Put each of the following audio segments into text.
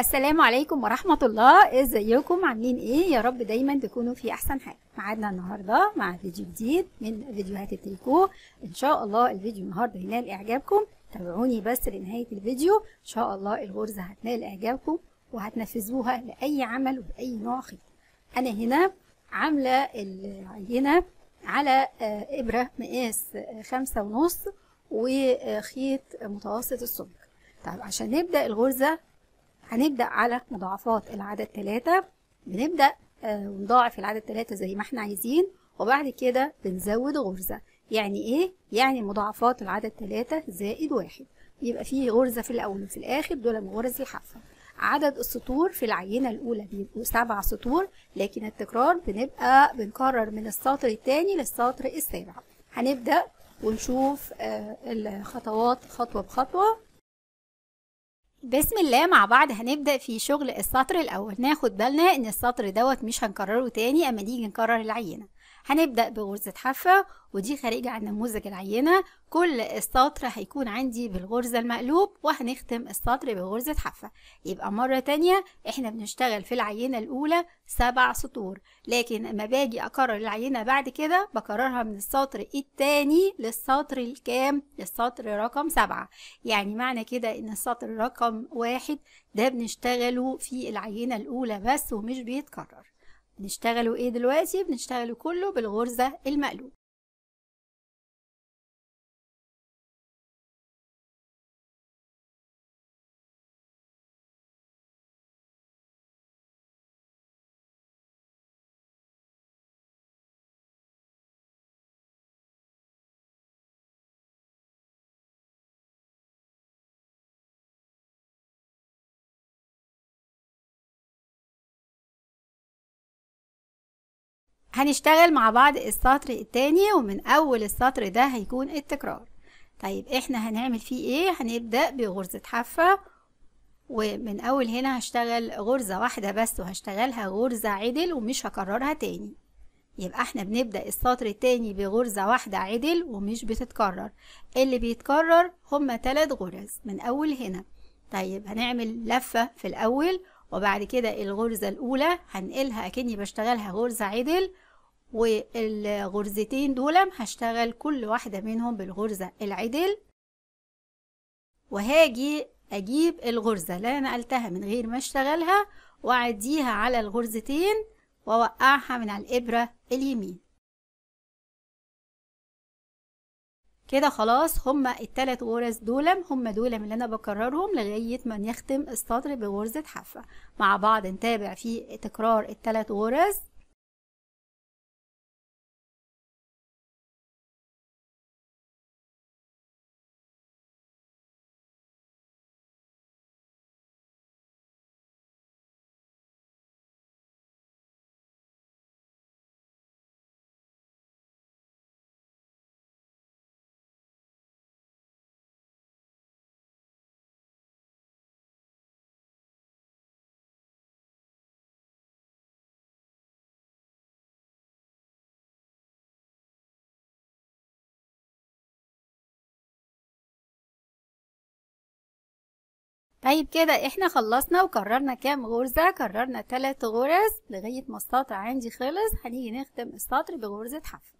السلام عليكم ورحمة الله ازيكم عاملين ايه يا رب دايما تكونوا في احسن حال معادنا النهاردة مع فيديو جديد من فيديوهات التريكو ان شاء الله الفيديو النهاردة ينال اعجابكم تابعوني بس لنهاية الفيديو ان شاء الله الغرزة هتنال اعجابكم وهتنفذوها لأي عمل وبأي نوع خيط انا هنا عاملة العينة على آه، ابرة مقاس آه، خمسة ونص وخيط متوسط السمك طيب عشان نبدأ الغرزة هنبدأ على مضاعفات العدد 3 بنبدأ آه، نضاعف العدد 3 زي ما احنا عايزين وبعد كده بنزود غرزة يعني ايه؟ يعني مضاعفات العدد 3 زائد واحد يبقى فيه غرزة في الأول وفي الآخر دول غرز الحافة عدد السطور في العينة الأولى بيبقوا سبع سطور لكن التكرار بنبقى بنكرر من السطر الثاني للسطر السابع هنبدأ ونشوف آه، الخطوات خطوة بخطوة بسم الله مع بعض هنبدأ في شغل السطر الأول ناخد بالنا إن السطر دوت مش هنكرره تاني أما نيجي نكرر العينة هنبدأ بغرزة حافة ودي خارجة عن نموذج العينة كل السطر هيكون عندي بالغرزة المقلوب وهنختم السطر بغرزة حافة يبقى مرة تانية احنا بنشتغل في العينة الأولى سبع سطور لكن اما باجي أكرر العينة بعد كده بكررها من السطر التاني للسطر الكام للسطر رقم سبعة يعني معنى كده إن السطر رقم واحد ده بنشتغله في العينة الأولى بس ومش بيتكرر بنشتغله ايه دلوقتي بنشتغله كله بالغرزة المقلوب هنشتغل مع بعض السطر التاني ومن اول السطر ده هيكون التكرار طيب احنا هنعمل فيه ايه هنبدأ بغرزة حافة ومن اول هنا هشتغل غرزة واحدة بس وهشتغلها غرزة عدل ومش هكررها تاني يبقى احنا بنبدأ السطر التاني بغرزة واحدة عدل ومش بتتكرر اللي بيتكرر هما تلات غرز من اول هنا طيب هنعمل لفة في الاول وبعد كده الغرزة الأولى هنقلها أكني بشتغلها غرزة عدل والغرزتين دول هشتغل كل واحدة منهم بالغرزة العدل وهاجي أجيب الغرزة اللي أنا نقلتها من غير ما اشتغلها وأعديها على الغرزتين وأوقعها من على الإبرة اليمين كده خلاص هما التلات غرز دول هما دول اللي انا بكررهم لغايه ما نختم السطر بغرزه حافه مع بعض نتابع في تكرار التلات غرز طيب كده احنا خلصنا وكررنا كام غرزة كررنا تلات غرز لغاية ما السطر عندي خلص هنيجي نختم السطر بغرزة حفر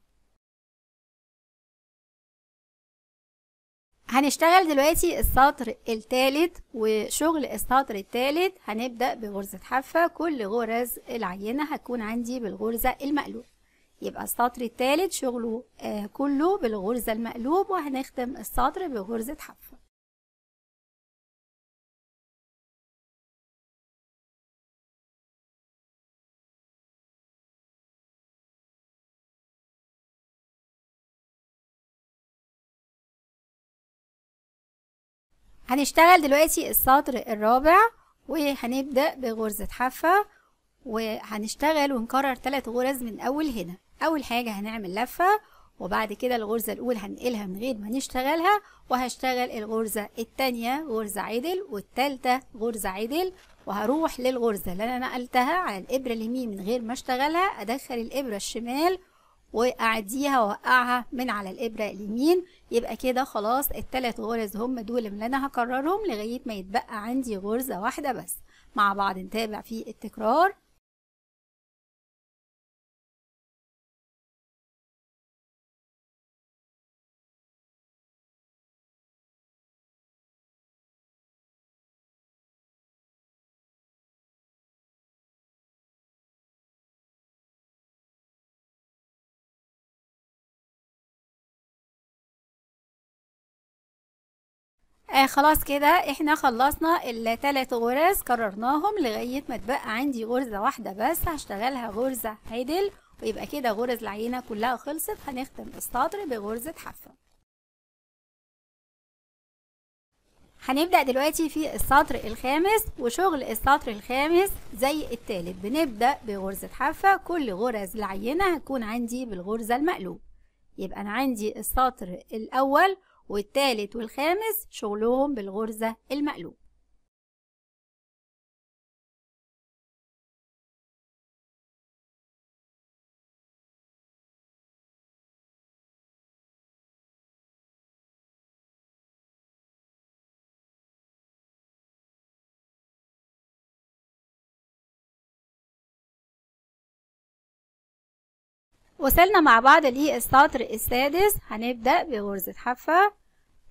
هنشتغل دلوقتي السطر التالت وشغل السطر التالت هنبدأ بغرزة حافة كل غرز العينة هتكون عندي بالغرزة المقلوب يبقى السطر التالت شغله آه كله بالغرزة المقلوب وهنختم السطر بغرزة حافة هنشتغل دلوقتي السطر الرابع وهنبدأ بغرزة حافة وهنشتغل ونكرر تلات غرز من أول هنا أول حاجة هنعمل لفة وبعد كده الغرزة الأولى هنقلها من غير ما نشتغلها وهشتغل الغرزة التانية غرزة عدل والتالتة غرزة عدل وهروح للغرزة اللي أنا نقلتها على الإبرة اليمين من غير ما اشتغلها أدخل الإبرة الشمال واعديها واوقعها من على الابره اليمين يبقى كده خلاص الثلاث غرز هم دول اللي انا هكررهم لغايه ما يتبقى عندي غرزه واحده بس مع بعض نتابع في التكرار آه خلاص كده احنا خلصنا التلات غرز كررناهم لغاية ما تبقى عندي غرزة واحدة بس هشتغلها غرزة عدل ويبقى كده غرز العينة كلها خلصت هنختم السطر بغرزة حفه هنبدأ دلوقتي في السطر الخامس وشغل السطر الخامس زي التالت بنبدأ بغرزة حفه كل غرز العينة هتكون عندي بالغرزة المقلوب يبقى أنا عندي السطر الأول والتالت والخامس شغلهم بالغرزة المقلوب وصلنا مع بعض للسطر السادس هنبدأ بغرزة حفة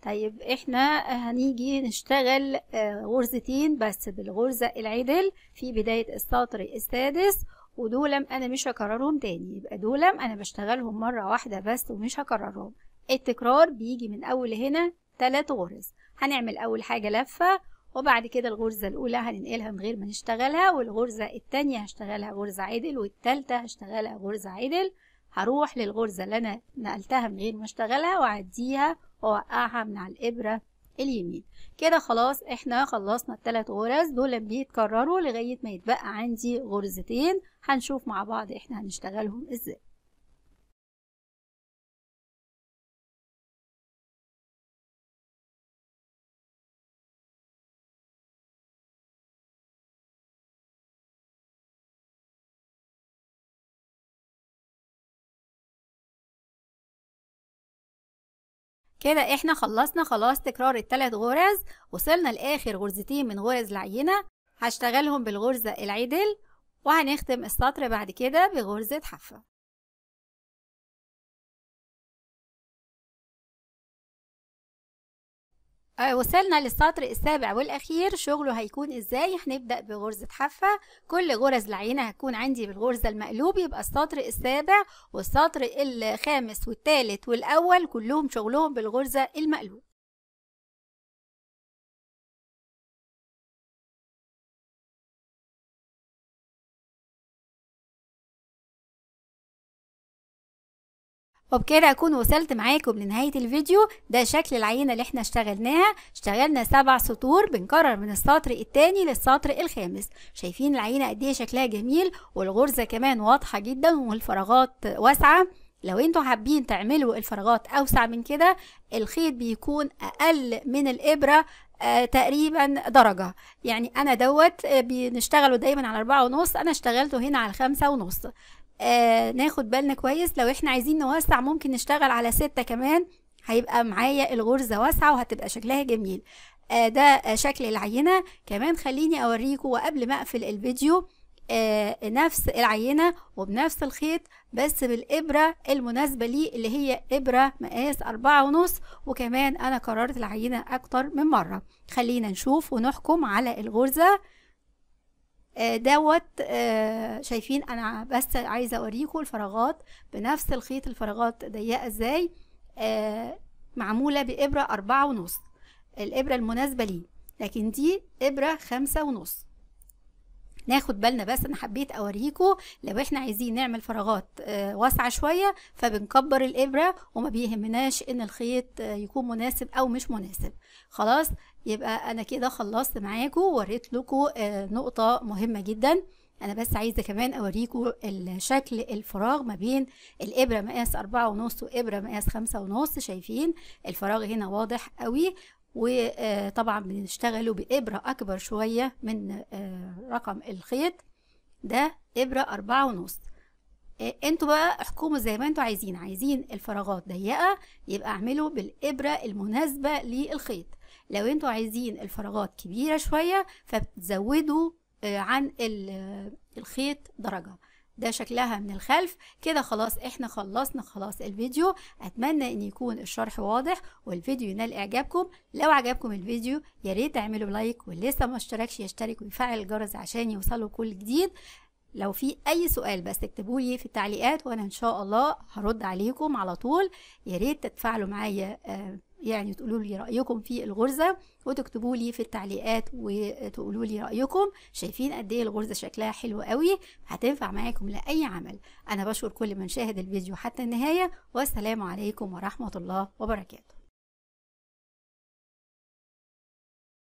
طيب احنا هنيجي نشتغل آه، غرزتين بس بالغرزة العدل في بداية السطر السادس ودولم انا مش هكررهم تاني يبقى دولم انا بشتغلهم مرة واحدة بس ومش هكررهم التكرار بيجي من اول هنا تلات غرز هنعمل اول حاجة لفة وبعد كده الغرزة الاولى هننقلها من غير ما نشتغلها والغرزة التانية هشتغلها غرزة عدل والتالتة هشتغلها غرزة عدل هروح للغرزة اللي أنا نقلتها من غير ما اشتغلها وأعديها وأوقعها من على الإبرة اليمين كده خلاص احنا خلصنا التلات غرز دول بيتكرروا لغاية ما يتبقى عندي غرزتين هنشوف مع بعض احنا هنشتغلهم ازاي كده احنا خلصنا خلاص تكرار التلات غرز وصلنا لاخر غرزتين من غرز العينه هشتغلهم بالغرزه العدل وهنختم السطر بعد كده بغرزه حافه آه، وصلنا للسطر السابع والأخير شغله هيكون إزاي هنبدأ بغرزة حافة كل غرز العينة هتكون عندي بالغرزة المقلوب يبقى السطر السابع والسطر الخامس والثالث والأول كلهم شغلهم بالغرزة المقلوب وبكده اكون وصلت معاكم لنهاية الفيديو ده شكل العينة اللي احنا اشتغلناها اشتغلنا سبع سطور بنكرر من السطر التاني للسطر الخامس شايفين العينة قد ايه شكلها جميل والغرزة كمان واضحة جدا والفراغات واسعة لو انتوا حابين تعملوا الفراغات اوسع من كده الخيط بيكون اقل من الابره آه تقريبا درجه يعني انا دوت آه، بنشتغله دايما على اربعة ونص انا اشتغلته هنا على خمسة ونص آه ناخد بالنا كويس لو احنا عايزين نوسع ممكن نشتغل على ستة كمان هيبقى معايا الغرزة واسعة وهتبقى شكلها جميل آه ده آه شكل العينة كمان خليني اوريكم وقبل ما اقفل الفيديو آه نفس العينة وبنفس الخيط بس بالإبرة المناسبة لي اللي هي إبرة مقاس أربعة ونص وكمان أنا كررت العينة أكتر من مرة خلينا نشوف ونحكم على الغرزة آه، دوت آه، شايفين انا بس عايزه اوريكم الفراغات بنفس الخيط الفراغات ضيقه ازاي آه، معموله بابره أربعة ونص الابره المناسبه ليه لكن دي ابره خمسة ونص ناخد بالنا بس انا حبيت اوريكم لو احنا عايزين نعمل فراغات آه، واسعه شويه فبنكبر الابره وما بيهمناش ان الخيط آه، يكون مناسب او مش مناسب خلاص يبقى انا كده خلصت معاكم ووريت لكم آه، نقطه مهمه جدا انا بس عايزه كمان اوريكم شكل الفراغ ما بين الابره مقاس أربعة ونص وابره مقاس خمسة ونص شايفين الفراغ هنا واضح قوي وطبعا بنشتغلوا بابره اكبر شويه من رقم الخيط ده ابرة أربعة ونص إيه، انتوا بقى احكموا زي ما انتوا عايزين عايزين الفراغات ضيقة يبقى اعملوا بالإبرة المناسبة للخيط لو انتوا عايزين الفراغات كبيرة شوية فبتزودوا آه، عن آه، الخيط درجة ده شكلها من الخلف كده خلاص احنا خلصنا خلاص الفيديو اتمنى ان يكون الشرح واضح والفيديو ينال اعجابكم لو عجبكم الفيديو يا ريت تعملوا لايك واللي لسه ما اشتركش يشترك ويفعل الجرس عشان يوصله كل جديد لو في اي سؤال بس اكتبوه لي في التعليقات وانا ان شاء الله هرد عليكم على طول يا ريت تتفاعلوا معايا آه، يعني تقولوا لي رايكم في الغرزه وتكتبوا لي في التعليقات وتقولوا لي رايكم شايفين قد ايه الغرزه شكلها حلو قوي هتنفع معاكم لاي عمل انا بشكر كل من شاهد الفيديو حتى النهايه والسلام عليكم ورحمه الله وبركاته